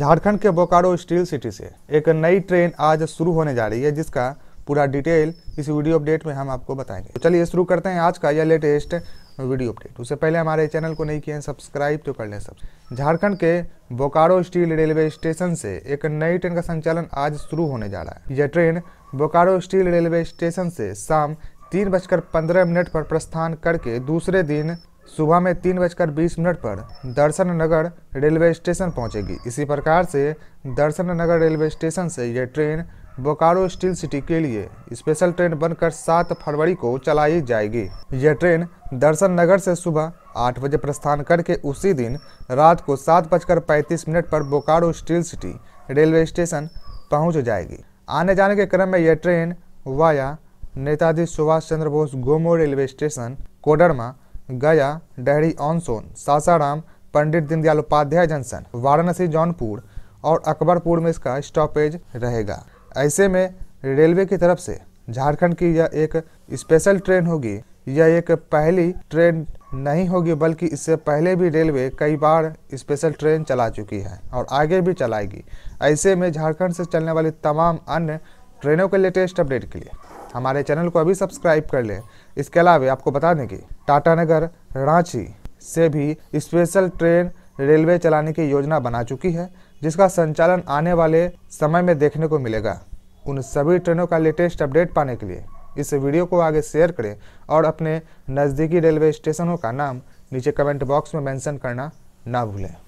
झारखंड के Bokaro steel city से एक नई ट्रेन आज शुरू होने जा रही है जिसका पूरा डिटेल इस वीडियो अपडेट में हम आपको बताएंगे तो चलिए शुरू करते हैं आज का यह लेटेस्ट वीडियो अपडेट उससे पहले हमारे चैनल को नहीं किए सब्सक्राइब तो कर लें सब झारखंड के बोकारो स्टील रेलवे स्टेशन से एक नई ट्रेन का संचालन आज शुरू होने जा रहा है यह train Bokaro steel railway station से शाम तीन बजकर पंद्रह मिनट पर प्रस्थान करके दूसरे दिन सुबह में तीन बजकर बीस मिनट पर दर्शन नगर रेलवे स्टेशन पहुंचेगी इसी प्रकार से दर्शन नगर रेलवे स्टेशन से यह ट्रेन बोकारो स्टील सिटी के लिए स्पेशल ट्रेन बनकर सात फरवरी को चलाई जाएगी यह ट्रेन दर्शन नगर से सुबह आठ बजे प्रस्थान करके उसी दिन रात को सात बजकर पैंतीस मिनट पर Bokaro steel city railway station पहुंच जाएगी आने जाने के क्रम में यह train via Netaji Subhash Chandra Bose Gomo railway station Koderma Gaya Dehri on Sone Sasaram Pandit Deendayal Upadhyay junction Varanasi Jaunpur और अकबरपुर में इसका स्टॉपेज रहेगा ऐसे में रेलवे की तरफ से झारखंड की यह एक स्पेशल ट्रेन होगी यह एक पहली ट्रेन नहीं होगी बल्कि इससे पहले भी रेलवे कई बार स्पेशल ट्रेन चला चुकी है और आगे भी चलाएगी ऐसे में झारखंड से चलने वाली तमाम अन्य ट्रेनों के लेटेस्ट अपडेट के लिए हमारे चैनल को अभी सब्सक्राइब कर लें इसके अलावा आपको बता दें कि टाटानगर रांची से भी स्पेशल ट्रेन रेलवे चलाने की योजना बना चुकी है जिसका संचालन आने वाले समय में देखने को मिलेगा उन सभी ट्रेनों का लेटेस्ट अपडेट पाने के लिए इस वीडियो को आगे शेयर करें और अपने नज़दीकी रेलवे स्टेशनों का नाम नीचे कमेंट बॉक्स में मेंशन करना ना भूलें